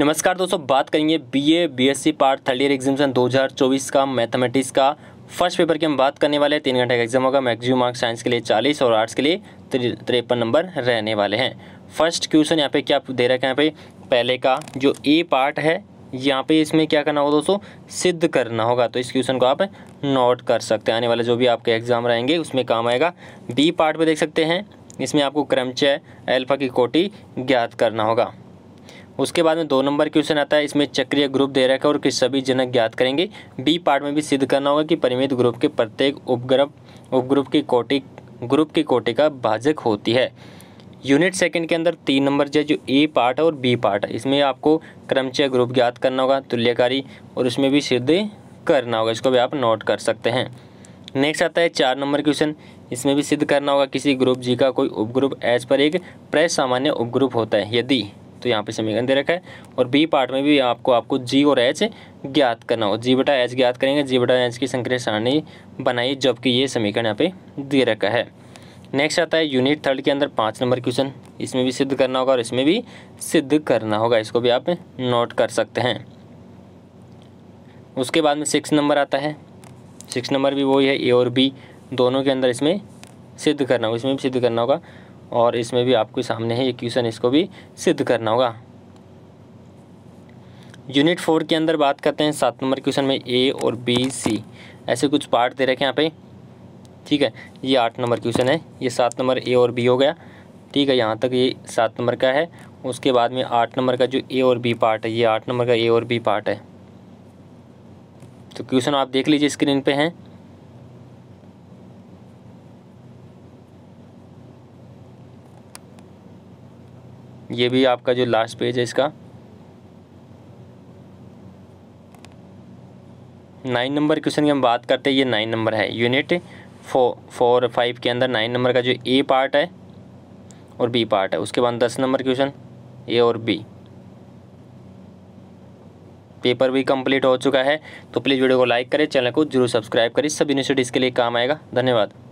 नमस्कार दोस्तों बात करेंगे BA BSc part third year हज़ार 2024 का मैथमेटिक्स का फर्स्ट पेपर की हम बात करने वाले हैं तीन घंटे का एग्जाम होगा मैक्सिमम मार्क्स साइंस के लिए 40 और आर्ट्स के लिए तिरपन नंबर रहने वाले हैं फर्स्ट क्वेश्चन यहाँ पे क्या दे रखा है यहाँ पे पहले का जो ए पार्ट है यहाँ पे इसमें क्या करना होगा दोस्तों सिद्ध करना होगा तो इस क्वेश्चन को आप नोट कर सकते हैं आने वाले जो भी आपके एग्जाम रहेंगे उसमें काम आएगा बी पार्ट पर देख सकते हैं इसमें आपको क्रमचय अल्फा की कोटि ज्ञात करना होगा उसके बाद में दो नंबर क्वेश्चन आता है इसमें चक्रीय ग्रुप दे रखा है और किस सभी जनक ज्ञात करेंगे बी पार्ट में भी सिद्ध करना होगा कि परिमित ग्रुप के प्रत्येक उपग्रह उपग्रुप की कोटि ग्रुप की कोटिका भाजक होती है यूनिट सेकंड के अंदर तीन नंबर जो जो ए पार्ट है और बी पार्ट है इसमें आपको क्रमचय ग्रुप ज्ञात करना होगा तुल्यकारी और उसमें भी सिद्ध करना होगा इसको भी आप नोट कर सकते हैं नेक्स्ट आता है चार नंबर क्वेश्चन इसमें भी सिद्ध करना होगा किसी ग्रुप जी का कोई उपग्रुप एज पर एक प्रसामान्य उपग्रुप होता है यदि तो यहाँ पे समीकरण दे रखा है और बी पार्ट में भी आपको आपको जी और एच ज्ञात करना हो जी बटा एच ज्ञात करेंगे जी बटा एच की संक्रिय सारणी बनाई जबकि ये समीकरण यहाँ पे दे रखा है नेक्स्ट आता है यूनिट थर्ड के अंदर पाँच नंबर क्वेश्चन इसमें भी सिद्ध करना होगा और इसमें भी सिद्ध करना होगा इसको भी आप नोट कर सकते हैं उसके बाद में सिक्स नंबर आता है सिक्स नंबर भी वही है ए और बी दोनों के अंदर इसमें सिद्ध करना होगा इसमें भी सिद्ध करना होगा और इसमें भी आपके सामने है ये क्वेश्चन इसको भी सिद्ध करना होगा यूनिट फोर के अंदर बात करते हैं सात नंबर क्वेश्चन में ए और बी सी ऐसे कुछ पार्ट दे रखे यहाँ पे ठीक है ये आठ नंबर क्वेश्चन है ये सात नंबर ए और बी हो गया ठीक है यहाँ तक ये सात नंबर का है उसके बाद में आठ नंबर का जो ए और बी पार्ट है ये आठ नंबर का ए और बी पार्ट है तो क्वेश्चन आप देख लीजिए स्क्रीन पे हैं ये भी आपका जो लास्ट पेज है इसका नाइन नंबर क्वेश्चन की हम बात करते हैं ये नाइन नंबर है यूनिट फोर फोर फाइव के अंदर नाइन नंबर का जो ए पार्ट है और बी पार्ट है उसके बाद दस नंबर क्वेश्चन ए और बी पेपर भी कंप्लीट हो चुका है तो प्लीज़ वीडियो को लाइक करें चैनल को जरूर सब्सक्राइब करें सब यूनिवर्सिटीज़ के लिए काम आएगा धन्यवाद